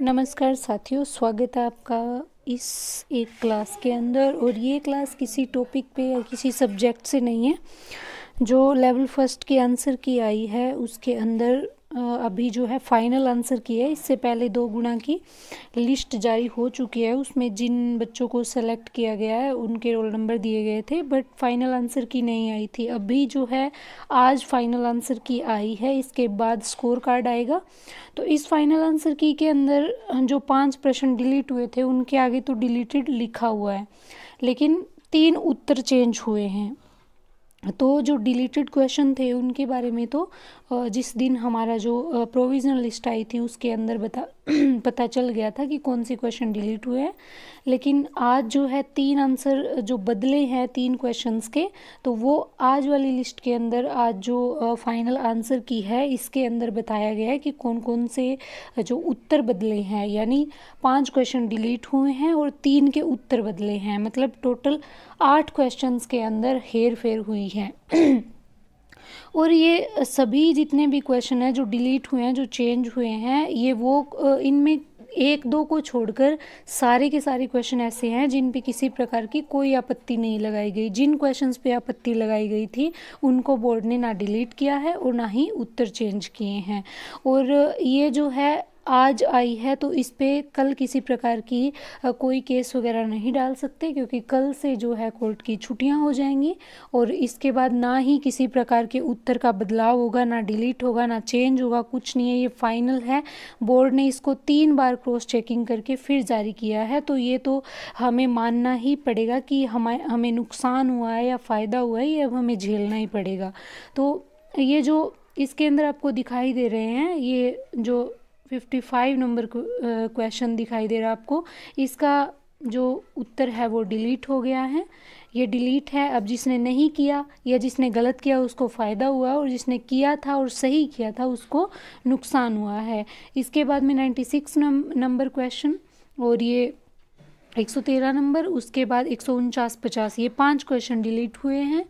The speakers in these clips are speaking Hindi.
नमस्कार साथियों स्वागत है आपका इस एक क्लास के अंदर और ये क्लास किसी टॉपिक पे या किसी सब्जेक्ट से नहीं है जो लेवल फर्स्ट के आंसर की आई है उसके अंदर अभी जो है फाइनल आंसर की है इससे पहले दो गुणा की लिस्ट जारी हो चुकी है उसमें जिन बच्चों को सेलेक्ट किया गया है उनके रोल नंबर दिए गए थे बट फाइनल आंसर की नहीं आई थी अभी जो है आज फाइनल आंसर की आई है इसके बाद स्कोर कार्ड आएगा तो इस फाइनल आंसर की के अंदर जो पाँच प्रश्न डिलीट हुए थे उनके आगे तो डिलीटेड लिखा हुआ है लेकिन तीन उत्तर चेंज हुए हैं तो जो डिलीटेड क्वेश्चन थे उनके बारे में तो जिस दिन हमारा जो प्रोविज़नल लिस्ट आई थी उसके अंदर बता पता चल गया था कि कौन से क्वेश्चन डिलीट हुए हैं लेकिन आज जो है तीन आंसर जो बदले हैं तीन क्वेश्चंस के तो वो आज वाली लिस्ट के अंदर आज जो फाइनल आंसर की है इसके अंदर बताया गया है कि कौन कौन से जो उत्तर बदले हैं यानी पांच क्वेश्चन डिलीट हुए हैं और तीन के उत्तर बदले हैं मतलब टोटल आठ क्वेश्चन के अंदर हेर फेर हुई है और ये सभी जितने भी क्वेश्चन हैं जो डिलीट हुए हैं जो चेंज हुए हैं ये वो इनमें एक दो को छोड़कर सारे के सारे क्वेश्चन ऐसे हैं जिन पे किसी प्रकार की कोई आपत्ति नहीं लगाई गई जिन क्वेश्चंस पे आपत्ति लगाई गई थी उनको बोर्ड ने ना डिलीट किया है और ना ही उत्तर चेंज किए हैं और ये जो है आज आई है तो इस पर कल किसी प्रकार की कोई केस वगैरह नहीं डाल सकते क्योंकि कल से जो है कोर्ट की छुट्टियां हो जाएंगी और इसके बाद ना ही किसी प्रकार के उत्तर का बदलाव होगा ना डिलीट होगा ना चेंज होगा कुछ नहीं है ये फाइनल है बोर्ड ने इसको तीन बार क्रॉस चेकिंग करके फिर जारी किया है तो ये तो हमें मानना ही पड़ेगा कि हमें हमें नुकसान हुआ है या फ़ायदा हुआ है ये अब हमें झेलना ही पड़ेगा तो ये जो इसके अंदर आपको दिखाई दे रहे हैं ये जो फिफ्टी फाइव नंबर क्वेश्चन दिखाई दे रहा है आपको इसका जो उत्तर है वो डिलीट हो गया है ये डिलीट है अब जिसने नहीं किया या जिसने गलत किया उसको फ़ायदा हुआ और जिसने किया था और सही किया था उसको नुकसान हुआ है इसके बाद में नाइन्टी सिक्स नंबर क्वेश्चन और ये 113 नंबर उसके बाद एक सौ पचास ये पांच क्वेश्चन डिलीट हुए हैं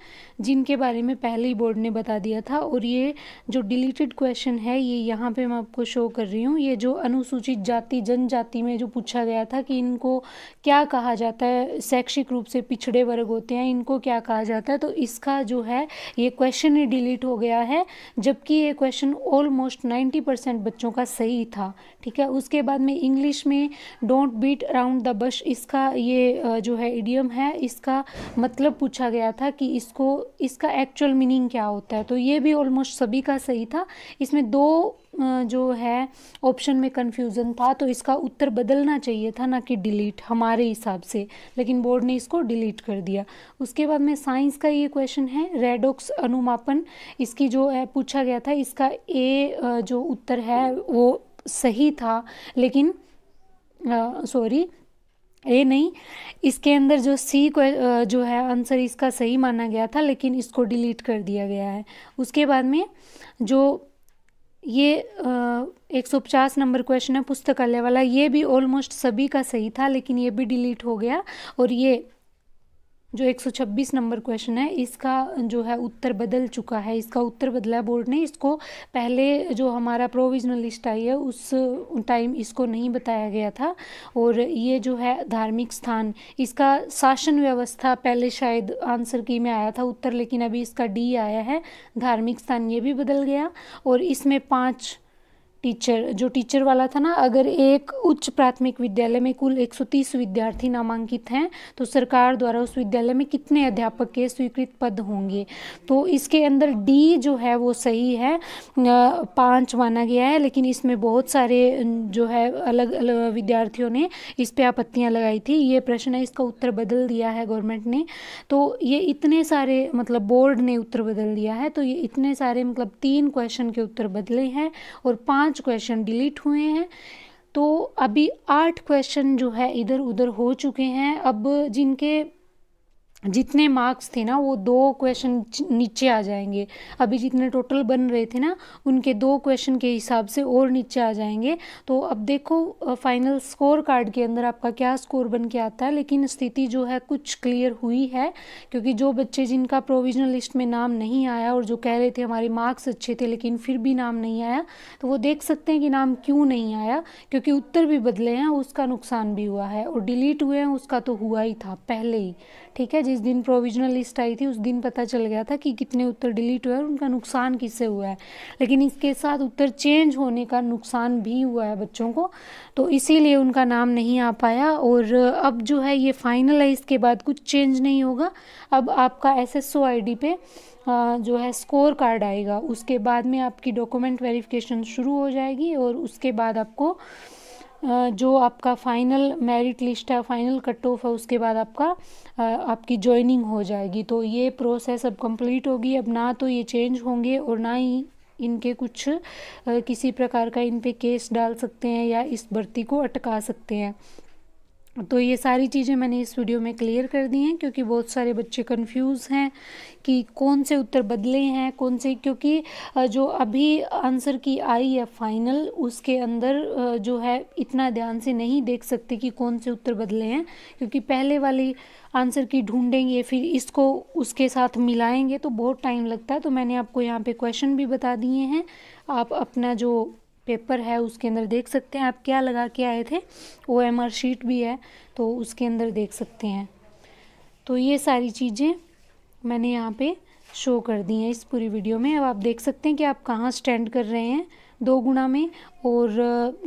जिनके बारे में पहले ही बोर्ड ने बता दिया था और ये जो डिलीटेड क्वेश्चन है ये यहाँ पे मैं आपको शो कर रही हूँ ये जो अनुसूचित जाति जनजाति में जो पूछा गया था कि इनको क्या कहा जाता है शैक्षिक रूप से पिछड़े वर्ग होते हैं इनको क्या कहा जाता है तो इसका जो है ये क्वेश्चन ही डिलीट हो गया है जबकि ये क्वेश्चन ऑलमोस्ट नाइन्टी बच्चों का सही था ठीक है उसके बाद में इंग्लिश में don't beat around the bush इसका ये जो है इडियम है इसका मतलब पूछा गया था कि इसको इसका एक्चुअल मीनिंग क्या होता है तो ये भी ऑलमोस्ट सभी का सही था इसमें दो जो है ऑप्शन में कन्फ्यूज़न था तो इसका उत्तर बदलना चाहिए था ना कि डिलीट हमारे हिसाब से लेकिन बोर्ड ने इसको डिलीट कर दिया उसके बाद में साइंस का ये क्वेश्चन है रेडोक्स अनुमापन इसकी जो है पूछा गया था इसका ए जो उत्तर है वो सही था लेकिन सॉरी ए नहीं इसके अंदर जो सी को जो है आंसर इसका सही माना गया था लेकिन इसको डिलीट कर दिया गया है उसके बाद में जो ये एक सौ पचास नंबर क्वेश्चन है पुस्तकालय वाला ये भी ऑलमोस्ट सभी का सही था लेकिन ये भी डिलीट हो गया और ये जो 126 नंबर क्वेश्चन है इसका जो है उत्तर बदल चुका है इसका उत्तर बदला है बोर्ड ने इसको पहले जो हमारा प्रोविजनल लिस्ट आई है उस टाइम इसको नहीं बताया गया था और ये जो है धार्मिक स्थान इसका शासन व्यवस्था पहले शायद आंसर की में आया था उत्तर लेकिन अभी इसका डी आया है धार्मिक स्थान ये भी बदल गया और इसमें पाँच टीचर जो टीचर वाला था ना अगर एक उच्च प्राथमिक विद्यालय में कुल 130 विद्यार्थी नामांकित हैं तो सरकार द्वारा उस विद्यालय में कितने अध्यापक के स्वीकृत पद होंगे तो इसके अंदर डी जो है वो सही है पाँच माना गया है लेकिन इसमें बहुत सारे जो है अलग अलग विद्यार्थियों ने इस पर आपत्तियाँ लगाई थी ये प्रश्न है इसका उत्तर बदल दिया है गवर्नमेंट ने तो ये इतने सारे मतलब बोर्ड ने उत्तर बदल दिया है तो ये इतने सारे मतलब तीन क्वेश्चन के उत्तर बदले हैं और पाँच पाँच क्वेश्चन डिलीट हुए हैं तो अभी आठ क्वेश्चन जो है इधर उधर हो चुके हैं अब जिनके जितने मार्क्स थे ना वो दो क्वेश्चन नीचे आ जाएंगे अभी जितने टोटल बन रहे थे ना उनके दो क्वेश्चन के हिसाब से और नीचे आ जाएंगे तो अब देखो फाइनल स्कोर कार्ड के अंदर आपका क्या स्कोर बन के आता है लेकिन स्थिति जो है कुछ क्लियर हुई है क्योंकि जो बच्चे जिनका प्रोविजनल लिस्ट में नाम नहीं आया और जो कह रहे थे हमारे मार्क्स अच्छे थे लेकिन फिर भी नाम नहीं आया तो वो देख सकते हैं कि नाम क्यों नहीं आया क्योंकि उत्तर भी बदले हैं उसका नुकसान भी हुआ है और डिलीट हुए हैं उसका तो हुआ ही था पहले ही ठीक है जिस दिन प्रोविजनल लिस्ट आई थी उस दिन पता चल गया था कि कितने उत्तर डिलीट हुए और उनका नुकसान किससे हुआ है लेकिन इसके साथ उत्तर चेंज होने का नुकसान भी हुआ है बच्चों को तो इसीलिए उनका नाम नहीं आ पाया और अब जो है ये फाइनल है इसके बाद कुछ चेंज नहीं होगा अब आपका S S O I D पे जो है स्कोर कार्ड आएगा उसके बाद में आपकी डॉक्यूमेंट वेरिफिकेशन शुरू हो जाएगी और उसके बाद आपको जो आपका फ़ाइनल मेरिट लिस्ट है फाइनल कट ऑफ है उसके बाद आपका आपकी ज्वाइनिंग हो जाएगी तो ये प्रोसेस अब कंप्लीट होगी अब ना तो ये चेंज होंगे और ना ही इनके कुछ किसी प्रकार का इन पे केस डाल सकते हैं या इस भर्ती को अटका सकते हैं तो ये सारी चीज़ें मैंने इस वीडियो में क्लियर कर दी हैं क्योंकि बहुत सारे बच्चे कंफ्यूज हैं कि कौन से उत्तर बदले हैं कौन से क्योंकि जो अभी आंसर की आई है फाइनल उसके अंदर जो है इतना ध्यान से नहीं देख सकते कि कौन से उत्तर बदले हैं क्योंकि पहले वाली आंसर की ढूंढेंगे फिर इसको उसके साथ मिलाएंगे तो बहुत टाइम लगता है तो मैंने आपको यहाँ पे क्वेश्चन भी बता दिए हैं आप अपना जो पेपर है उसके अंदर देख सकते हैं आप क्या लगा के आए थे ओ एम आर शीट भी है तो उसके अंदर देख सकते हैं तो ये सारी चीज़ें मैंने यहाँ पे शो कर दी हैं इस पूरी वीडियो में अब आप देख सकते हैं कि आप कहाँ स्टैंड कर रहे हैं दो गुणा में और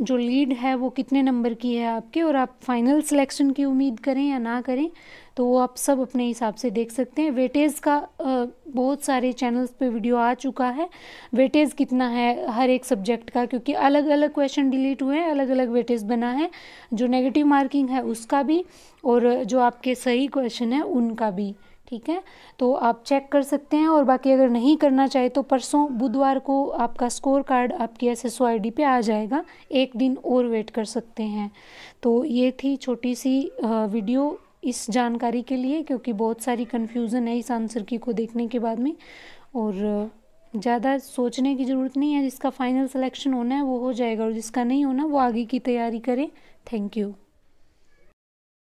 जो लीड है वो कितने नंबर की है आपके और आप फाइनल सिलेक्शन की उम्मीद करें या ना करें तो वो आप सब अपने हिसाब से देख सकते हैं वेटेज का बहुत सारे चैनल्स पे वीडियो आ चुका है वेटेज कितना है हर एक सब्जेक्ट का क्योंकि अलग अलग क्वेश्चन डिलीट हुए हैं अलग अलग वेटेज बना है जो नेगेटिव मार्किंग है उसका भी और जो आपके सही क्वेश्चन है उनका भी ठीक है तो आप चेक कर सकते हैं और बाकी अगर नहीं करना चाहे तो परसों बुधवार को आपका स्कोर कार्ड आपकी एस एस पे आ जाएगा एक दिन और वेट कर सकते हैं तो ये थी छोटी सी वीडियो इस जानकारी के लिए क्योंकि बहुत सारी कन्फ्यूज़न है इस आंसर की को देखने के बाद में और ज़्यादा सोचने की ज़रूरत नहीं है जिसका फाइनल सिलेक्शन होना है वो हो जाएगा और जिसका नहीं होना वो आगे की तैयारी करें थैंक यू